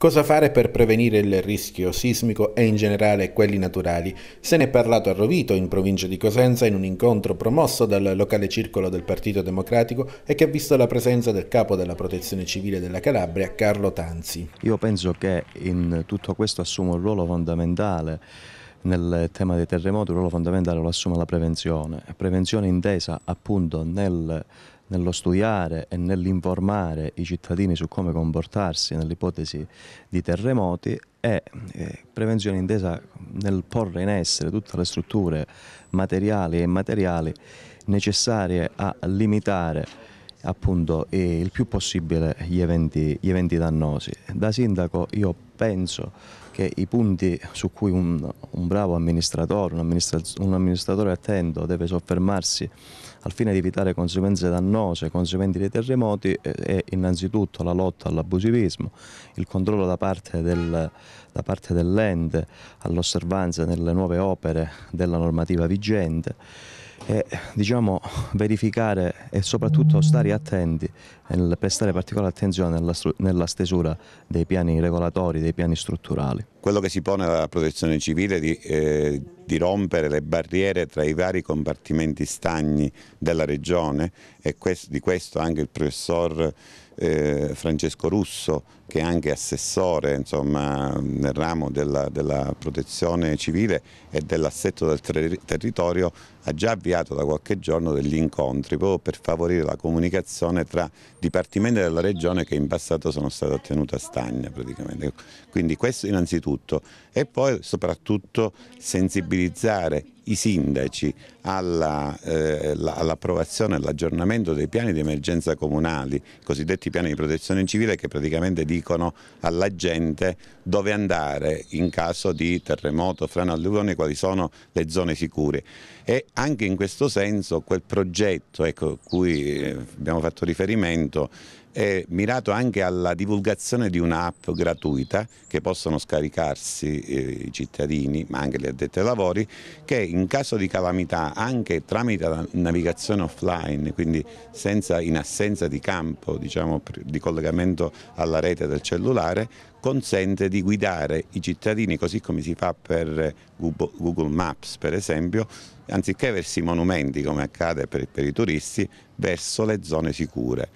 Cosa fare per prevenire il rischio sismico e in generale quelli naturali? Se ne è parlato a Rovito, in provincia di Cosenza, in un incontro promosso dal locale circolo del Partito Democratico e che ha visto la presenza del capo della Protezione Civile della Calabria, Carlo Tanzi. Io penso che in tutto questo assuma un ruolo fondamentale nel tema dei terremoti il ruolo fondamentale lo assume la prevenzione, prevenzione intesa appunto nel, nello studiare e nell'informare i cittadini su come comportarsi nell'ipotesi di terremoti e eh, prevenzione intesa nel porre in essere tutte le strutture materiali e immateriali necessarie a limitare appunto il più possibile gli eventi, gli eventi, dannosi. Da sindaco io penso che i punti su cui un, un bravo amministratore, un, amministra un, amministratore attento deve soffermarsi al fine di evitare conseguenze dannose, conseguenti dei terremoti, eh, è innanzitutto la lotta all'abusivismo, il controllo da parte, del, da parte dell'ente all'osservanza nelle nuove opere della normativa vigente e diciamo, verificare e soprattutto stare attenti nel prestare particolare attenzione nella, nella, stesura dei piani regolatori, dei piani strutturali. Quello che si pone alla protezione civile è di, eh, di rompere le barriere tra i vari compartimenti stagni della regione e questo, di questo anche il professor eh, Francesco Russo che è anche assessore insomma, nel ramo della, della, protezione civile e dell'assetto del ter territorio, ha già avviato da qualche giorno degli incontri proprio per favorire la comunicazione tra dipartimenti della regione che in passato sono stati ottenuti a stagna praticamente. Quindi questo innanzitutto e poi soprattutto sensibilizzare i sindaci eh, all'approvazione eh, all e all'aggiornamento dei piani di emergenza comunali, i cosiddetti piani di protezione civile che praticamente dicono alla gente dove andare in caso di terremoto, frane alluvione, quali sono le zone sicure. E anche in questo senso quel progetto ecco, cui eh, abbiamo fatto riferimento è mirato anche alla divulgazione di un'app gratuita che possono scaricarsi eh, i cittadini ma anche gli addetti ai lavori che in in caso di calamità anche tramite la navigazione offline, quindi senza, in assenza di campo diciamo, di collegamento alla rete del cellulare, consente di guidare i cittadini così come si fa per Google Maps per esempio, anziché verso i monumenti come accade per, per i turisti, verso le zone sicure.